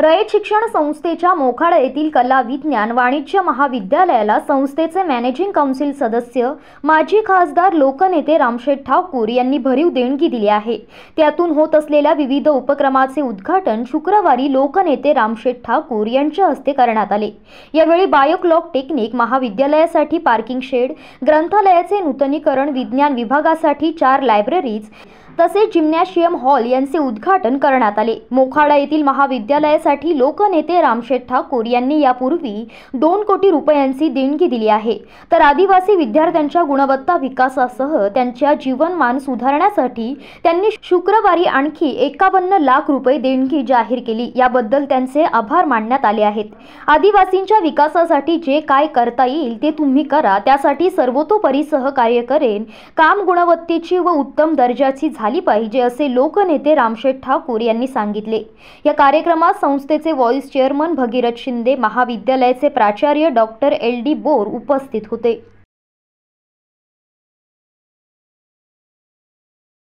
रयत शिक्षण संस्थेच्या मोखाड येथील कला विज्ञान वाणिज्य महाविद्यालयाला संस्थेचे मॅनेजिंग काउन्सिल सदस्य माजी खासदार लोकनेते रामशेठ ठाकूर यांनी भरीव देणगी दिली आहे त्यातून होत असलेल्या विविध उपक्रमाचे उद्घाटन शुक्रवारी लोकनेते रामशेठ ठाकूर यांच्या हस्ते करण्यात आले यावेळी बायोक्लॉक टेक्निक महाविद्यालयासाठी पार्किंग शेड ग्रंथालयाचे नूतनीकरण विज्ञान विभागासाठी चार लायब्ररीज तसेच जिम्नॅशियम हॉल यांचे उद्घाटन करण्यात आले मोखाडा येथील महाविद्यालयासाठी लोकनेते रामशेठ ठाकूर यांनी यापूर्वी दोन कोटी रुपयांची देणगी दिली आहे तर आदिवासी विद्यार्थ्यांच्या गुणवत्ता विकासासह त्यांच्या जीवनमान सुधारण्यासाठी त्यांनी शुक्रवारी आणखी एकावन्न लाख रुपये देणगी जाहीर केली याबद्दल त्यांचे आभार मानण्यात आले आहेत आदिवासींच्या विकासासाठी जे काय करता येईल ते तुम्ही करा त्यासाठी सर्वतोपरी सहकार्य करेन काम गुणवत्तेची व उत्तम दर्जाची झाली झाली पाहिजे असे लोकनेते रामशेठ ठाकूर यांनी सांगितले या कार्यक्रमात संस्थेचे व्हॉइस चेअरमन भगीरथ शिंदे महाविद्यालयाचे प्राचार्य डॉक्टर एल डी बोर उपस्थित होते